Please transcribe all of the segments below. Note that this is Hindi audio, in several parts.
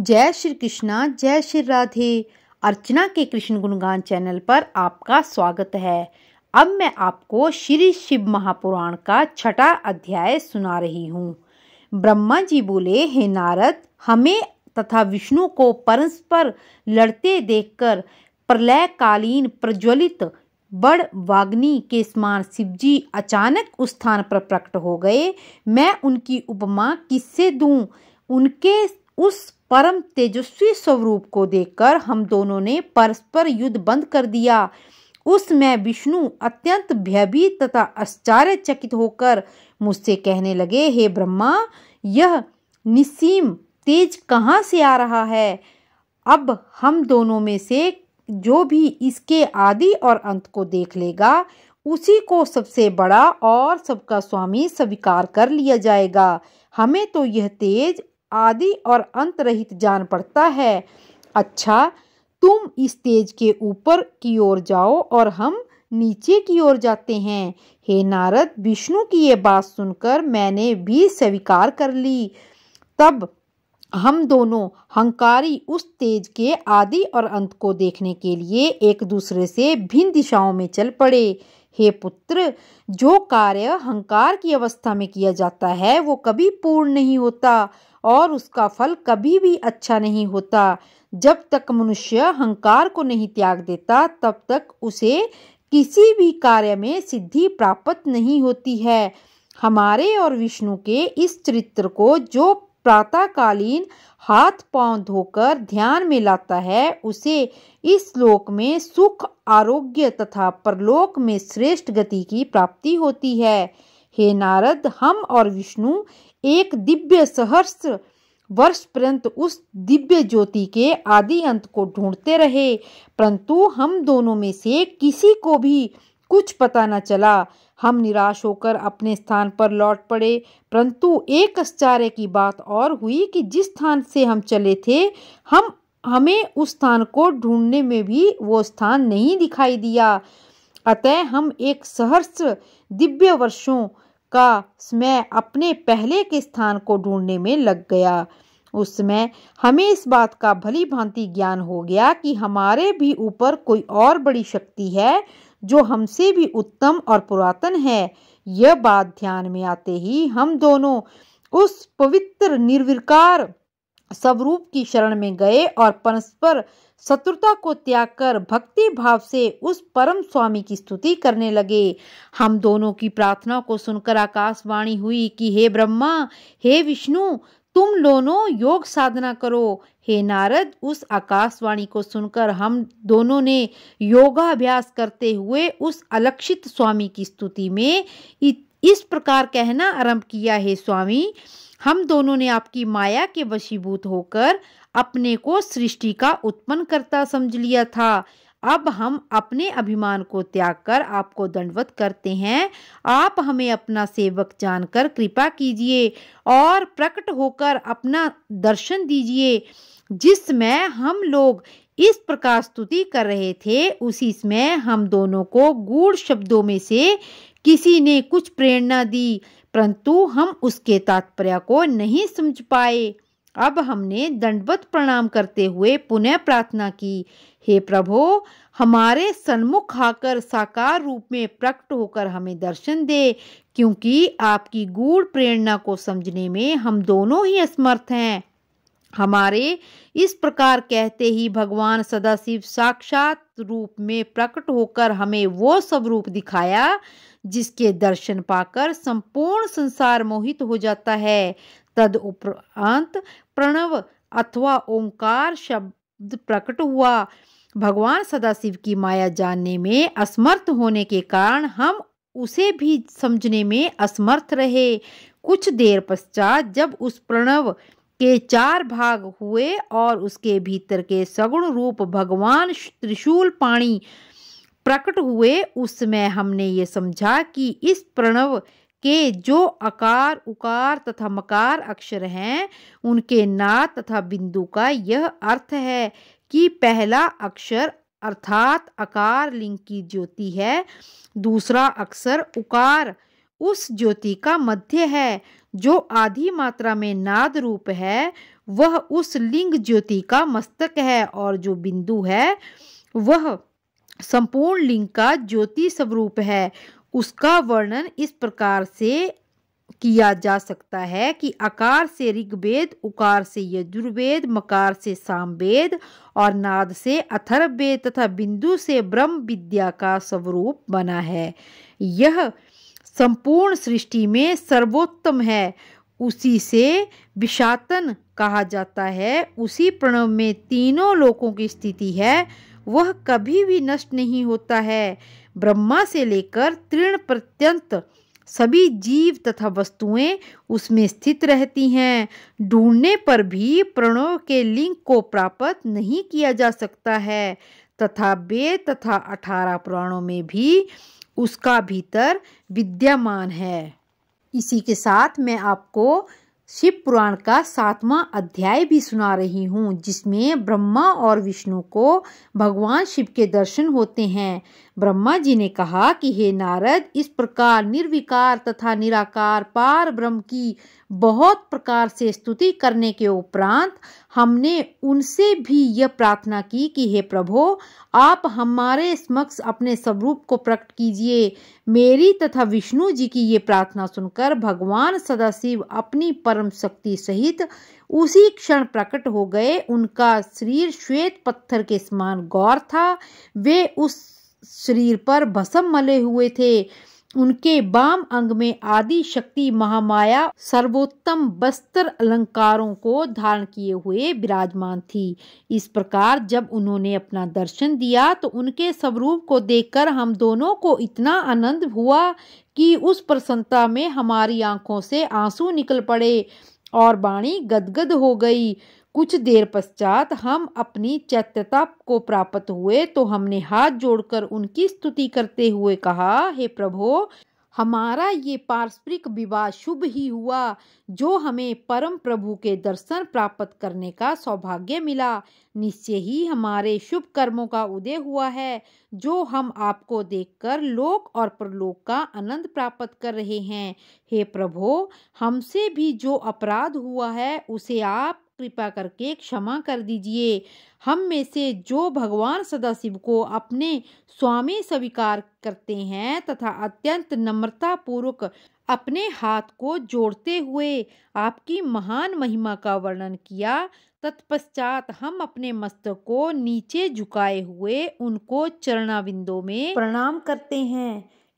जय श्री कृष्णा जय श्री राधे अर्चना के कृष्ण गुणगान चैनल पर आपका स्वागत है अब मैं आपको श्री शिव महापुराण का छठा अध्याय सुना रही हूँ ब्रह्मा जी बोले हे नारद हमें तथा विष्णु को परस्पर लड़ते देखकर प्रलयकालीन प्रज्वलित बड़ वाग्नि के समान शिवजी अचानक उस स्थान पर प्रकट हो गए मैं उनकी उपमा किससे दूं उनके उस परम तेजस्वी स्वरूप को देखकर हम दोनों ने परस्पर युद्ध बंद कर दिया उसमें विष्णु अत्यंत भयभीत तथा आश्चर्यचकित होकर मुझसे कहने लगे हे ब्रह्मा यह निसीम तेज कहाँ से आ रहा है अब हम दोनों में से जो भी इसके आदि और अंत को देख लेगा उसी को सबसे बड़ा और सबका स्वामी स्वीकार कर लिया जाएगा हमें तो यह तेज आदि और अंत रहित जान पड़ता है अच्छा तुम इस तेज के ऊपर की ओर जाओ और हम नीचे की ओर जाते हैं हे नारद विष्णु की ये बात सुनकर मैंने भी स्वीकार कर ली तब हम दोनों हंकारी उस तेज के आदि और अंत को देखने के लिए एक दूसरे से भिन्न दिशाओं में चल पड़े हे पुत्र जो कार्य हंकार की अवस्था में किया जाता है वो कभी पूर्ण नहीं होता और उसका फल कभी भी अच्छा नहीं होता जब तक मनुष्य अहंकार को नहीं त्याग देता तब तक उसे किसी भी कार्य में सिद्धि प्राप्त नहीं होती है हमारे और विष्णु के इस चरित्र को जो प्रातःकालीन हाथ पांव धोकर ध्यान में लाता है उसे इस लोक में सुख आरोग्य तथा परलोक में श्रेष्ठ गति की प्राप्ति होती है हे नारद हम और विष्णु एक दिव्य सहर्ष वर्ष पर्यंत उस दिव्य ज्योति के आदि अंत को ढूंढते रहे परंतु हम दोनों में से किसी को भी कुछ पता न चला हम निराश होकर अपने स्थान पर लौट पड़े परंतु एक आश्चर्य की बात और हुई कि जिस स्थान से हम चले थे हम हमें उस स्थान को ढूंढने में भी वो स्थान नहीं दिखाई दिया अतः हम एक सहर्ष दिव्य वर्षों का समय अपने पहले के स्थान को ढूंढने में लग गया उस समय हमें इस बात का भली भांति ज्ञान हो गया कि हमारे भी ऊपर कोई और बड़ी शक्ति है जो हमसे भी उत्तम और पुरातन है यह बात ध्यान में आते ही हम दोनों उस पवित्र निर्विकार स्वरूप की शरण में गए और परस्पर शत्रुता को त्याग कर भक्ति भाव से उस परम स्वामी की स्तुति करने लगे हम दोनों की प्रार्थना को सुनकर आकाशवाणी हुई कि हे ब्रह्मा हे विष्णु तुम दोनों योग साधना करो हे नारद उस आकाशवाणी को सुनकर हम दोनों ने योगाभ्यास करते हुए उस अलक्षित स्वामी की स्तुति में इस प्रकार कहना आरंभ किया हे स्वामी हम दोनों ने आपकी माया के वशीभूत होकर अपने को सृष्टि का उत्पन्न करता समझ लिया था अब हम अपने अभिमान को त्याग कर आपको दंडवत करते हैं आप हमें अपना सेवक जानकर कृपा कीजिए और प्रकट होकर अपना दर्शन दीजिए जिसमें हम लोग इस प्रकार स्तुति कर रहे थे उसी में हम दोनों को गूढ़ शब्दों में से किसी ने कुछ प्रेरणा दी परंतु हम उसके तात्पर्य को नहीं समझ पाए अब हमने दंडवत प्रणाम करते हुए पुनः प्रार्थना की हे प्रभो हमारे सन्मुख आकर साकार रूप में प्रकट होकर हमें दर्शन दे क्योंकि आपकी गूढ़ प्रेरणा को समझने में हम दोनों ही असमर्थ हैं हमारे इस प्रकार कहते ही भगवान सदाशिव साक्षात रूप में प्रकट होकर हमें वो सब रूप दिखाया जिसके दर्शन पाकर संपूर्ण संसार मोहित हो जाता है तद उपरांत प्रणव अथवा ओंकार शब्द प्रकट हुआ भगवान सदाशिव की माया जानने में असमर्थ होने के कारण हम उसे भी समझने में असमर्थ रहे कुछ देर पश्चात जब उस प्रणव के चार भाग हुए और उसके भीतर के सगुण रूप भगवान त्रिशूल पाणी प्रकट हुए उसमें हमने ये समझा कि इस प्रणव के जो आकार उकार तथा मकार अक्षर हैं उनके ना तथा बिंदु का यह अर्थ है कि पहला अक्षर अर्थात आकार लिंग की ज्योति है दूसरा अक्षर उकार उस ज्योति का मध्य है जो आधी मात्रा में नाद रूप है वह उस लिंग ज्योति का मस्तक है और जो बिंदु है वह संपूर्ण लिंग का ज्योति स्वरूप है उसका वर्णन इस प्रकार से किया जा सकता है कि आकार से ऋग्वेद उकार से यजुर्वेद मकार से सामवेद और नाद से अथर्ववेद तथा बिंदु से ब्रह्म विद्या का स्वरूप बना है यह संपूर्ण सृष्टि में सर्वोत्तम है उसी से विषातन कहा जाता है उसी प्रणव में तीनों लोकों की स्थिति है वह कभी भी नष्ट नहीं होता है ब्रह्मा से लेकर तीर्ण प्रत्यंत सभी जीव तथा वस्तुएं उसमें स्थित रहती हैं ढूंढने पर भी प्रणव के लिंग को प्राप्त नहीं किया जा सकता है तथा बे तथा अठारह पुराणों में भी उसका भीतर विद्यमान है इसी के साथ मैं आपको शिव पुराण का सातवां अध्याय भी सुना रही हूँ जिसमें ब्रह्मा और विष्णु को भगवान शिव के दर्शन होते हैं ब्रह्मा जी ने कहा कि हे नारद इस प्रकार निर्विकार तथा निराकार पार ब्रह्म की बहुत प्रकार से स्तुति करने के उपरांत हमने उनसे भी यह प्रार्थना की कि हे प्रभो आप हमारे समक्ष अपने स्वरूप को प्रकट कीजिए मेरी तथा विष्णु जी की ये प्रार्थना सुनकर भगवान सदाशिव अपनी परम शक्ति सहित उसी क्षण प्रकट हो गए उनका शरीर श्वेत पत्थर के समान गौर था वे उस शरीर पर भसम मले हुए थे उनके बाम अंग में आदि शक्ति महामाया सर्वोत्तम वस्त्र अलंकारों को धारण किए हुए विराजमान थी इस प्रकार जब उन्होंने अपना दर्शन दिया तो उनके स्वरूप को देखकर हम दोनों को इतना आनंद हुआ कि उस प्रसन्नता में हमारी आंखों से आंसू निकल पड़े और वाणी गदगद हो गई कुछ देर पश्चात हम अपनी चैत्यता को प्राप्त हुए तो हमने हाथ जोड़कर उनकी स्तुति करते हुए कहा हे प्रभो हमारा ये पारस्परिक विवाह शुभ ही हुआ जो हमें परम प्रभु के दर्शन प्राप्त करने का सौभाग्य मिला निश्चय ही हमारे शुभ कर्मों का उदय हुआ है जो हम आपको देखकर लोक और परलोक का आनंद प्राप्त कर रहे हैं हे प्रभो हमसे भी जो अपराध हुआ है उसे आप कृपा करके क्षमा कर दीजिए हम में से जो भगवान सदाशिव को अपने स्वामी स्वीकार करते हैं तथा अत्यंत नम्रता पूर्वक अपने हाथ को जोड़ते हुए आपकी महान महिमा का वर्णन किया तत्पश्चात हम अपने मस्तक को नीचे झुकाए हुए उनको चरणाविंदों में प्रणाम करते हैं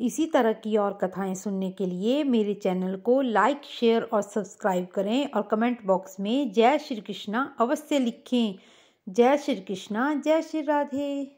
इसी तरह की और कथाएं सुनने के लिए मेरे चैनल को लाइक शेयर और सब्सक्राइब करें और कमेंट बॉक्स में जय श्री कृष्णा अवश्य लिखें जय श्री कृष्णा जय श्री राधे